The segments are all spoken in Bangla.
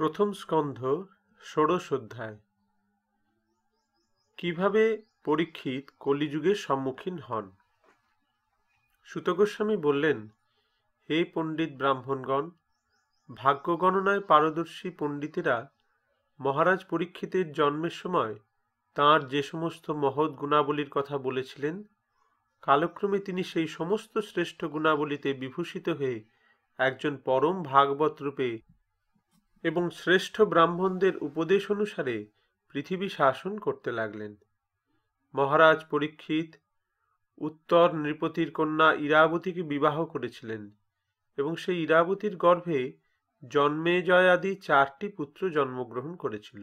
প্রথম স্কন্ধ ষোড়শ অধ্যায় কিভাবে পরীক্ষিত কলিযুগের সম্মুখীন হন সুতগোস্বামী বললেন হে পণ্ডিত ব্রাহ্মণগণ ভাগ্য গণনায় পারদর্শী পণ্ডিতেরা মহারাজ পরীক্ষিতের জন্মের সময় তার যে সমস্ত মহৎ গুণাবলীর কথা বলেছিলেন কালক্রমে তিনি সেই সমস্ত শ্রেষ্ঠ গুণাবলীতে বিভূষিত হয়ে একজন পরম ভাগবত রূপে এবং শ্রেষ্ঠ ব্রাহ্মণদের উপদেশ অনুসারে পৃথিবী শাসন করতে লাগলেন মহারাজ পরীক্ষিত উত্তর নৃপতির কন্যা ইরাবতীকে বিবাহ করেছিলেন এবং সেই ইরাবতীর গর্ভে জন্মেজয় আদি চারটি পুত্র জন্মগ্রহণ করেছিল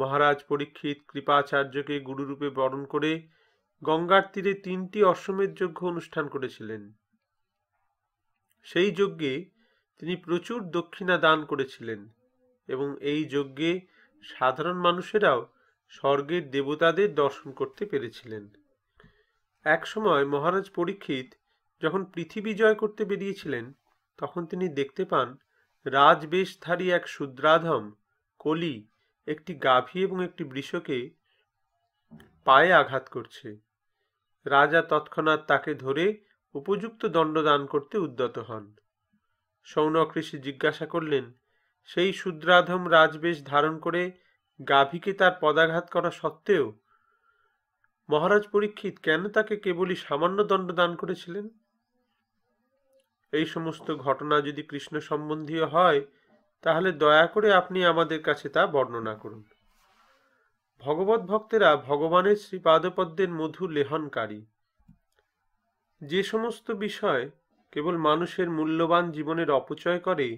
মহারাজ পরীক্ষিত কৃপাচার্যকে গুরুরূপে বরণ করে গঙ্গার তীরে তিনটি অশ্বমেধ যজ্ঞ অনুষ্ঠান করেছিলেন সেই যজ্ঞে তিনি প্রচুর দক্ষিণা দান করেছিলেন এবং এই যজ্ঞে সাধারণ মানুষেরাও স্বর্গের দেবতাদের দর্শন করতে পেরেছিলেন এক সময় মহারাজ পরীক্ষিত যখন পৃথিবী জয় করতে বেরিয়েছিলেন তখন তিনি দেখতে পান রাজবেশধারী এক শুদ্রাধম কলি একটি গাভী এবং একটি বৃষকে পায়ে আঘাত করছে রাজা তৎক্ষণাৎ তাকে ধরে উপযুক্ত দণ্ডদান করতে উদ্যত হন সৌনক ঋষি জিজ্ঞাসা করলেন সেই শূদ্রাধম রাজবেশ ধারণ করে গাভীকে তার পদাঘাত করা সত্ত্বেও মহারাজ পরীক্ষিত কেন তাকে কেবলই সামান্য দণ্ড দান করেছিলেন এই সমস্ত ঘটনা যদি কৃষ্ণ সম্বন্ধীয় হয় তাহলে দয়া করে আপনি আমাদের কাছে তা বর্ণনা করুন ভগবত ভক্তেরা ভগবানের শ্রীপাদপদ্মের মধু লেহনকারী যে সমস্ত বিষয় কেবল মানুষের মূল্যবান জীবনের অপচয় করে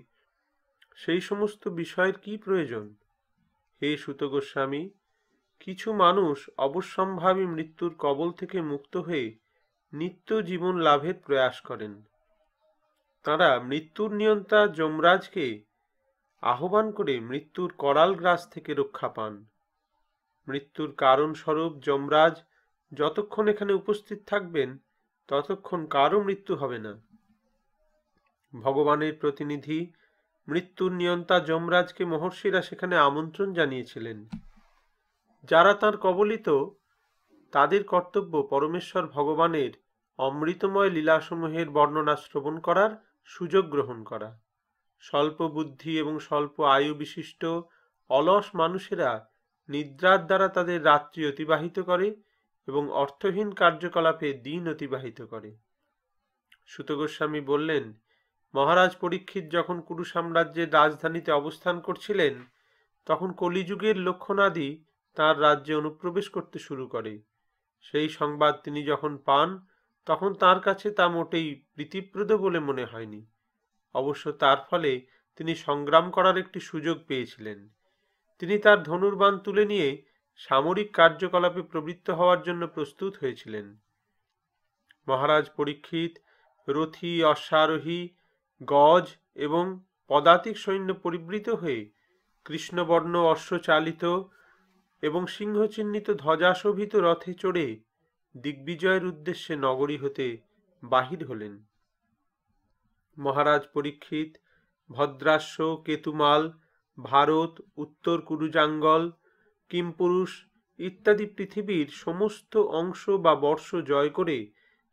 সেই সমস্ত বিষয়ের কি প্রয়োজন হে সুত গোস্বামী কিছু মানুষ অবশ্যম্ভাবী মৃত্যুর কবল থেকে মুক্ত হয়ে নিত্য জীবন লাভের প্রয়াস করেন তারা মৃত্যুর নিয়ন্তা যমরাজকে আহ্বান করে মৃত্যুর করাল গ্রাস থেকে রক্ষা পান মৃত্যুর কারণস্বরূপ যমরাজ যতক্ষণ এখানে উপস্থিত থাকবেন ততক্ষণ কারও মৃত্যু হবে না ভগবানের প্রতিনিধি মৃত্যুর নিয়ন্তা যমরাজকে মহর্ষিরা সেখানে আমন্ত্রণ জানিয়েছিলেন যারা তার কবলিত তাদের কর্তব্য পরমেশ্বর ভগবানের অমৃতময় লীলাসমূহের বর্ণনা শ্রবণ করার সুযোগ গ্রহণ করা স্বল্প বুদ্ধি এবং স্বল্প আয়ু বিশিষ্ট অলস মানুষেরা নিদ্রার দ্বারা তাদের রাত্রি অতিবাহিত করে এবং অর্থহীন কার্যকলাপে দিন অতিবাহিত করে সুতগোস্বামী বললেন মহারাজ পরীক্ষিত যখন কুরু সাম্রাজ্যের রাজধানীতে অবস্থান করছিলেন তখন কলিযুগের লক্ষণাদি তার রাজ্যে অনুপ্রবেশ করতে শুরু করে সেই সংবাদ তিনি যখন পান তখন তার কাছে তা মোটেই প্রীতিপ্রদ বলে মনে হয়নি অবশ্য তার ফলে তিনি সংগ্রাম করার একটি সুযোগ পেয়েছিলেন তিনি তার ধনুর্বান তুলে নিয়ে সামরিক কার্যকলাপে প্রবৃত্ত হওয়ার জন্য প্রস্তুত হয়েছিলেন মহারাজ পরীক্ষিত রথি অশ্বারোহী গজ এবং পদাতিক সৈন্য পরিবৃত হয়ে কৃষ্ণবর্ণ অশ্বচালিত এবং সিংহচিহ্নিত ধ্বজাশোভিত রথে চড়ে দিগ্বিজয়ের উদ্দেশ্যে নগরী হতে বাহির হলেন মহারাজ পরীক্ষিত ভদ্রাশ্ব কেতুমাল ভারত উত্তর কুরুজাঙ্গল কিমপুরুষ ইত্যাদি পৃথিবীর সমস্ত অংশ বা বর্ষ জয় করে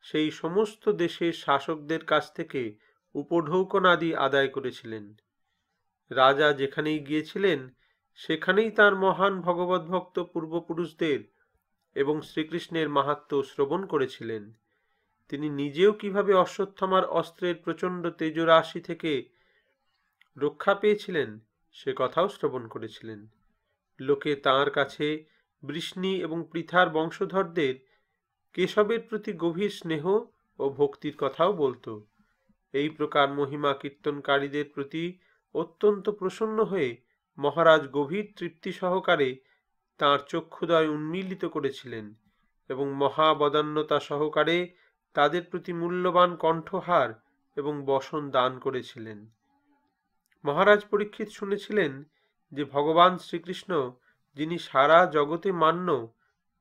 সেই সমস্ত দেশের শাসকদের কাছ থেকে উপঢৌকনাদি আদায় করেছিলেন রাজা যেখানেই গিয়েছিলেন সেখানেই তার মহান ভগবত ভক্ত পূর্বপুরুষদের এবং শ্রীকৃষ্ণের মাহাত্ম শ্রবণ করেছিলেন তিনি নিজেও কিভাবে অশ্বত্থমার অস্ত্রের প্রচণ্ড তেজরাশি থেকে রক্ষা পেয়েছিলেন সে কথাও শ্রবণ করেছিলেন লোকে তার কাছে বৃষ্ণি এবং পৃথার বংশধরদের কেশবের প্রতি গভীর স্নেহ ও ভক্তির কথাও বলতো এই প্রকার মহিমা কীর্তনকারীদের প্রতি অত্যন্ত প্রসন্ন হয়ে মহারাজ গভীর তৃপ্তি সহকারে তাঁর চক্ষুদয় উন্মিলিত করেছিলেন এবং মহাবদান্যতা সহকারে তাদের প্রতি মূল্যবান কণ্ঠহার এবং বসন দান করেছিলেন মহারাজ পরীক্ষিত শুনেছিলেন যে ভগবান শ্রীকৃষ্ণ যিনি সারা জগতে মান্য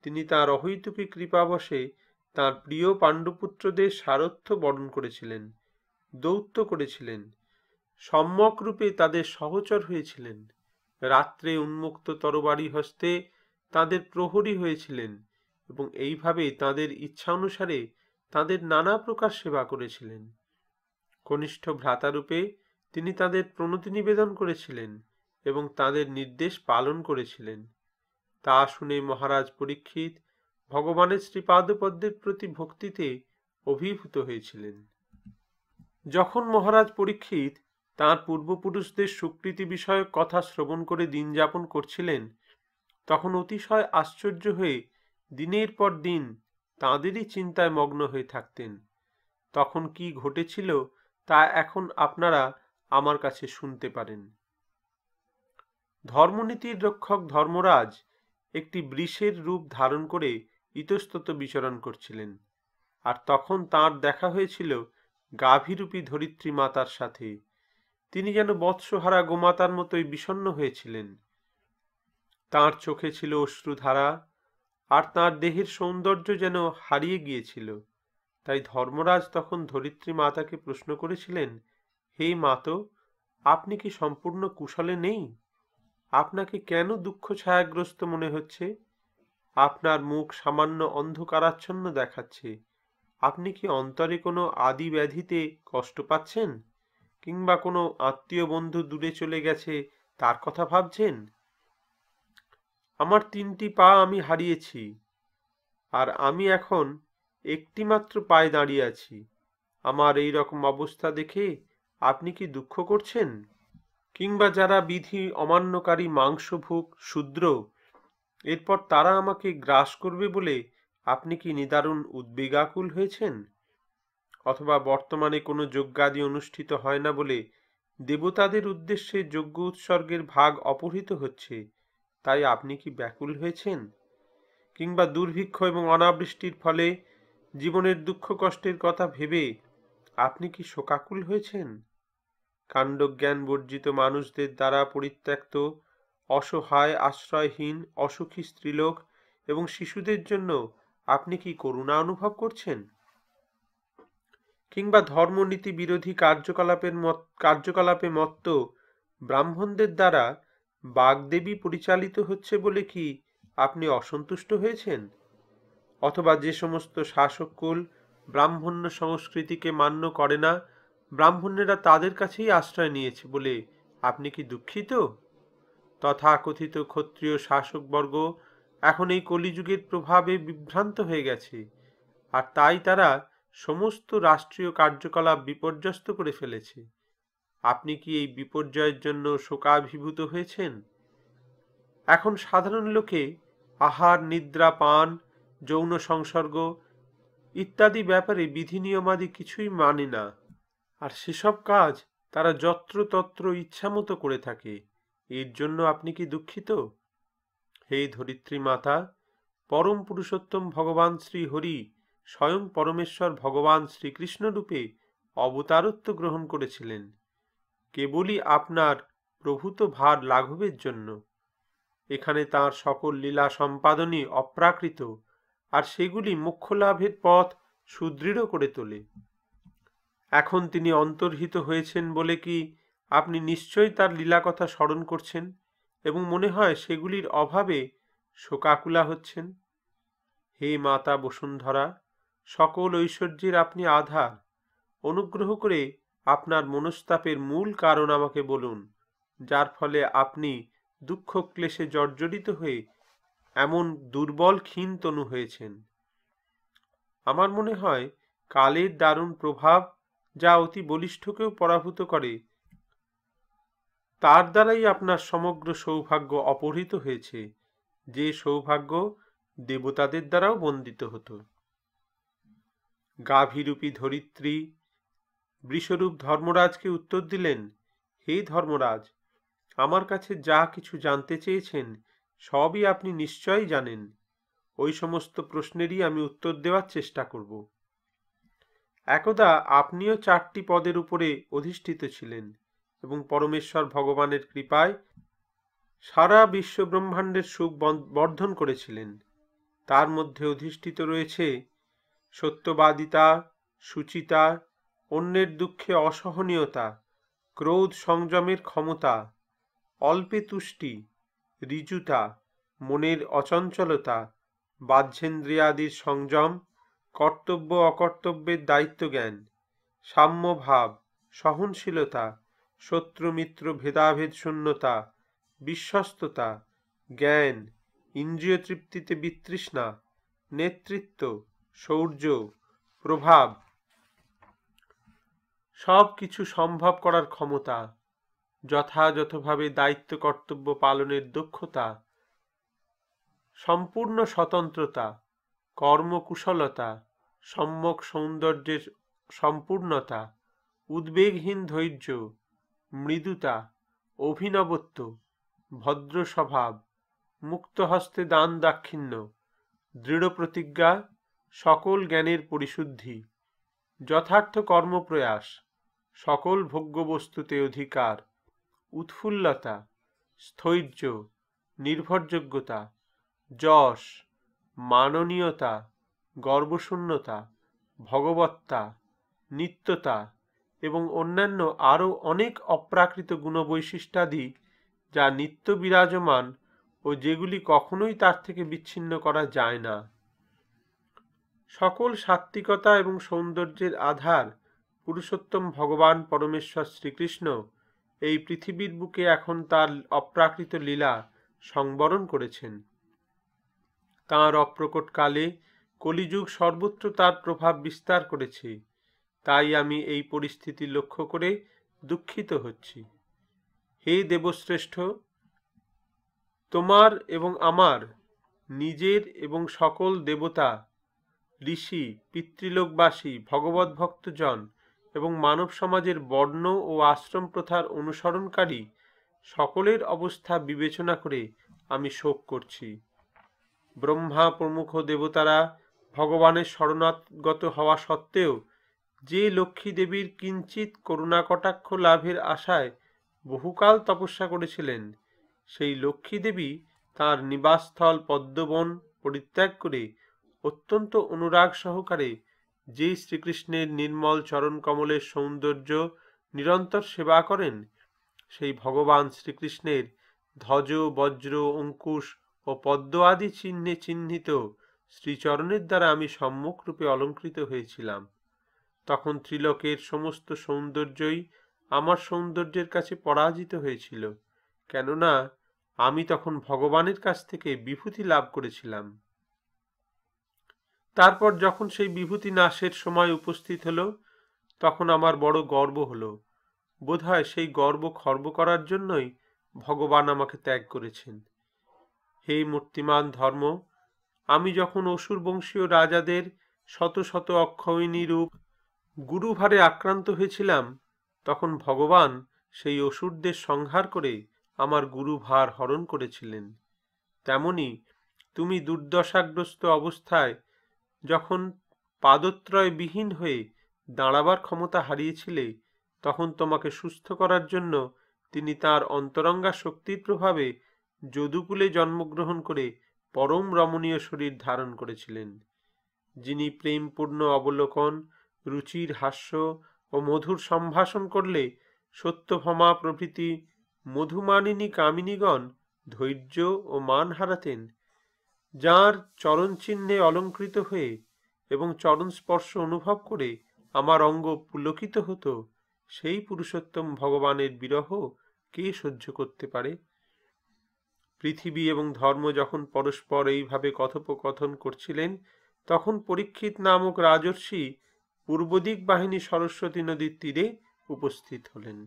তিনি তাঁর অহৈতুকী কৃপাবশে তাঁর প্রিয় পাণ্ডুপুত্রদের সারথ্য বরণ করেছিলেন দৌত্য করেছিলেন সম্যকরূপে তাদের সহচর হয়েছিলেন রাত্রে উন্মুক্ত তরবারি হস্তে তাদের প্রহরী হয়েছিলেন এবং এইভাবে তাদের অনুসারে তাদের নানা প্রকার সেবা করেছিলেন কনিষ্ঠ ভ্রাতারূপে তিনি তাদের প্রণতি নিবেদন করেছিলেন এবং তাদের নির্দেশ পালন করেছিলেন তা শুনে মহারাজ পরীক্ষিত ভগবানের শ্রীপাদপদ্মের প্রতি ভক্তিতে অভিভূত হয়েছিলেন যখন মহারাজ পরীক্ষিত তার পূর্বপুরুষদের স্বীকৃতি বিষয়ক কথা শ্রবণ করে দিন যাপন করছিলেন তখন অতিশয় আশ্চর্য হয়ে দিনের পর দিন তাঁদেরই চিন্তায় মগ্ন হয়ে থাকতেন তখন কি ঘটেছিল তা এখন আপনারা আমার কাছে শুনতে পারেন ধর্মনীতির রক্ষক ধর্মরাজ একটি বৃষের রূপ ধারণ করে ইতস্তত বিচরণ করছিলেন আর তখন তার দেখা হয়েছিল গাভীরূপী ধরিত্রী মাতার সাথে তিনি যেন বৎসহারা গোমাতার মতোই বিষণ্ন হয়েছিলেন তার চোখে ছিল অশ্রুধারা আর তার দেহের সৌন্দর্য যেন হারিয়ে গিয়েছিল তাই ধর্মরাজ তখন ধরিত্রী মাতাকে প্রশ্ন করেছিলেন হে মাত আপনি কি সম্পূর্ণ কুশলে নেই আপনাকে কেন দুঃখ ছায়াগ্রস্ত মনে হচ্ছে আপনার মুখ সামান্য অন্ধকারাচ্ছন্ন দেখাচ্ছে আপনি কি অন্তরে কোনো আদি ব্যাধিতে কষ্ট পাচ্ছেন কিংবা কোনো আত্মীয় বন্ধু দূরে চলে গেছে তার কথা ভাবছেন আমার তিনটি পা আমি হারিয়েছি আর আমি এখন একটিমাত্র পায়ে দাঁড়িয়ে আছি আমার এই রকম অবস্থা দেখে আপনি কি দুঃখ করছেন কিংবা যারা বিধি অমান্যকারী মাংসভোগ শূদ্র এরপর তারা আমাকে গ্রাস করবে বলে আপনি কি নিদারুণ উদ্বেগাকুল হয়েছেন অথবা বর্তমানে কোনো যজ্ঞাদি অনুষ্ঠিত হয় না বলে দেবতাদের উদ্দেশ্যে যজ্ঞ উৎসর্গের ভাগ অপহৃত হচ্ছে তাই আপনি কি ব্যাকুল হয়েছেন কিংবা দুর্ভিক্ষ এবং অনাবৃষ্টির ফলে জীবনের দুঃখ কষ্টের কথা ভেবে আপনি কি শোকাকুল হয়েছেন কাণ্ডজ্ঞান বর্জিত মানুষদের দ্বারা পরিত্যক্ত অসহায় আশ্রয়হীন অসুখী স্ত্রীলোক এবং শিশুদের জন্য আপনি কি করুণা অনুভব করছেন কিংবা ধর্মনীতি বিরোধী কার্যকলাপের মত কার্যকলাপে মত্ত ব্রাহ্মণদের দ্বারা বাগদেবী পরিচালিত হচ্ছে বলে কি আপনি অসন্তুষ্ট হয়েছেন অথবা যে সমস্ত শাসককুল ব্রাহ্মণ্য সংস্কৃতিকে মান্য করে না ব্রাহ্মণ্যেরা তাদের কাছেই আশ্রয় নিয়েছে বলে আপনি কি দুঃখিত তথাকথিত ক্ষত্রিয় শাসকবর্গ এখন এই কলিযুগের প্রভাবে বিভ্রান্ত হয়ে গেছে আর তাই তারা সমস্ত রাষ্ট্রীয় কার্যকলাপ বিপর্যস্ত করে ফেলেছে আপনি কি এই বিপর্যয়ের জন্য শোকাভিভূত হয়েছেন এখন সাধারণ লোকে আহার নিদ্রা পান যৌন সংসর্গ ইত্যাদি ব্যাপারে বিধি নিয়মাদি কিছুই মানে না আর সেসব কাজ তারা যত্রতত্র ইচ্ছামতো করে থাকে এর জন্য আপনি কি দুঃখিত হে ধরিত্রী মাতা পরম পুরুষোত্তম ভগবান শ্রী হরি স্বয়ং পরমেশ্বর ভগবান শ্রীকৃষ্ণরূপে অবতারত্ব গ্রহণ করেছিলেন কেবলই আপনার প্রভূত ভার লাঘবের জন্য এখানে তার সকল লীলা সম্পাদনই অপ্রাকৃত আর সেগুলি মুখ্য লাভের পথ সুদৃঢ় করে তোলে এখন তিনি অন্তর্হিত হয়েছেন বলে কি আপনি নিশ্চয়ই তার লীলা কথা স্মরণ করছেন এবং মনে হয় সেগুলির অভাবে শোকাকুলা হচ্ছেন হে মাতা বসুন্ধরা সকল ঐশ্বর্যের আপনি আধার অনুগ্রহ করে আপনার মনস্তাপের মূল কারণ আমাকে বলুন যার ফলে আপনি দুঃখ ক্লেশে জর্জরিত হয়ে এমন দুর্বল ক্ষীণতনু হয়েছেন আমার মনে হয় কালের দারুণ প্রভাব যা অতি বলিষ্ঠকেও পরাভূত করে তার দ্বারাই আপনার সমগ্র সৌভাগ্য অপহৃত হয়েছে যে সৌভাগ্য দেবতাদের দ্বারাও বন্দিত হতো গাভীরূপী ধরিত্রী বৃষরূপ ধর্মরাজকে উত্তর দিলেন হে ধর্মরাজ আমার কাছে যা কিছু জানতে চেয়েছেন সবই আপনি নিশ্চয়ই জানেন ওই সমস্ত প্রশ্নেরই আমি উত্তর দেওয়ার চেষ্টা করব একদা আপনিও চারটি পদের উপরে অধিষ্ঠিত ছিলেন এবং পরমেশ্বর ভগবানের কৃপায় সারা বিশ্ব ব্রহ্মাণ্ডের সুখ বর্ধন করেছিলেন তার মধ্যে অধিষ্ঠিত রয়েছে সত্যবাদিতা সুচিতা অন্যের দুঃখে অসহনীয়তা ক্রোধ সংযমের ক্ষমতা অল্পে তুষ্টি ঋজুতা মনের অচঞ্চলতা বাহ্যেন্দ্রিয়াদির সংযম কর্তব্য অকর্তব্যের দায়িত্বজ্ঞান সাম্যভাব সহনশীলতা শত্রুমিত্র ভেদাভেদ শূন্যতা বিশ্বস্ততা জ্ঞান ইন্দ্রিয় তৃপ্তিতে বিতৃষ্ণা নেতৃত্ব শৌর্য প্রভাব সব কিছু সম্ভব করার ক্ষমতা যথাযথভাবে দায়িত্ব কর্তব্য পালনের দক্ষতা সম্পূর্ণ স্বতন্ত্রতা কর্মকুশলতা সম্যক সৌন্দর্যের সম্পূর্ণতা উদ্বেগহীন ধৈর্য মৃদুতা অভিনবত্ব ভদ্র স্বভাব মুক্ত হস্তে দান দাক্ষিণ্য দৃঢ় প্রতিজ্ঞা সকল জ্ঞানের পরিশুদ্ধি যথার্থ কর্মপ্রয়াস সকল ভোগ্যবস্তুতে অধিকার উৎফুল্লতা স্থৈর্য নির্ভরযোগ্যতা যশ মাননীয়তা গর্বশূন্যতা ভগবত্তা নিত্যতা এবং অন্যান্য আরও অনেক অপ্রাকৃত গুণবৈশিষ্ট্যাদি যা নিত্য বিরাজমান ও যেগুলি কখনোই তার থেকে বিচ্ছিন্ন করা যায় না সকল সাত্ত্বিকতা এবং সৌন্দর্যের আধার পুরুষোত্তম ভগবান পরমেশ্বর শ্রীকৃষ্ণ এই পৃথিবীর বুকে এখন তার অপ্রাকৃত লীলা সংবরণ করেছেন তাঁর অপ্রকটকালে কলিযুগ সর্বত্র তার প্রভাব বিস্তার করেছে তাই আমি এই পরিস্থিতি লক্ষ্য করে দুঃখিত হচ্ছি হে দেবশ্রেষ্ঠ তোমার এবং আমার নিজের এবং সকল দেবতা ঋষি পিতৃলোকবাসী ভগবত ভক্তজন এবং মানব সমাজের বর্ণ ও আশ্রম প্রথার অনুসরণকারী সকলের অবস্থা বিবেচনা করে আমি শোক করছি ব্রহ্মা প্রমুখ দেবতারা ভগবানের শরণাগত হওয়া সত্ত্বেও যে লক্ষ্মী দেবীর কিঞ্চিত করুণাকটাক্ষ লাভের আশায় বহুকাল তপস্যা করেছিলেন সেই লক্ষ্মী দেবী তাঁর নিবাসস্থল পদ্মবন পরিত্যাগ করে অত্যন্ত অনুরাগ সহকারে যে শ্রীকৃষ্ণের নির্মল চরণ কমলের সৌন্দর্য নিরন্তর সেবা করেন সেই ভগবান শ্রীকৃষ্ণের ধ্বজ বজ্র অঙ্কুশ ও পদ্ম আদি চিহ্নে চিহ্নিত শ্রীচরণের দ্বারা আমি সম্মুখরূপে অলঙ্কৃত হয়েছিলাম তখন ত্রিলোকের সমস্ত সৌন্দর্যই আমার সৌন্দর্যের কাছে পরাজিত হয়েছিল কেননা আমি তখন ভগবানের কাছ থেকে বিভূতি লাভ করেছিলাম তারপর যখন সেই বিভূতি নাশের সময় উপস্থিত হলো তখন আমার বড় গর্ব হলো হয় সেই গর্ব খর্ব করার জন্যই ভগবান আমাকে ত্যাগ করেছেন হে মূর্তিমান ধর্ম আমি যখন অসুর বংশীয় রাজাদের শত শত অক্ষয়িনী রূপ গুরুভারে আক্রান্ত হয়েছিলাম তখন ভগবান সেই অসুরদের সংহার করে আমার গুরুভার হরণ করেছিলেন তেমনি তুমি দুর্দশাগ্রস্ত অবস্থায় যখন পাদত্রয় বিহীন হয়ে দাঁড়াবার ক্ষমতা হারিয়েছিলে তখন তোমাকে সুস্থ করার জন্য তিনি তার অন্তরঙ্গা শক্তির প্রভাবে যদুকুলে জন্মগ্রহণ করে পরম রমণীয় শরীর ধারণ করেছিলেন যিনি প্রেমপূর্ণ অবলোকন রুচির হাস্য ও মধুর সম্ভাষণ করলে সত্যভমা প্রভৃতি মধুমানিনী কামিনীগণ ধৈর্য ও মান হারাতেন যাঁর চরণচিহ্নে অলঙ্কৃত হয়ে এবং চরণ স্পর্শ অনুভব করে আমার অঙ্গ পুলকিত হতো সেই পুরুষোত্তম ভগবানের বিরহ কে সহ্য করতে পারে পৃথিবী এবং ধর্ম যখন পরস্পর এইভাবে কথোপকথন করছিলেন তখন পরীক্ষিত নামক রাজর্ষি পূর্বদিক বাহিনী সরস্বতী নদীর তীরে উপস্থিত হলেন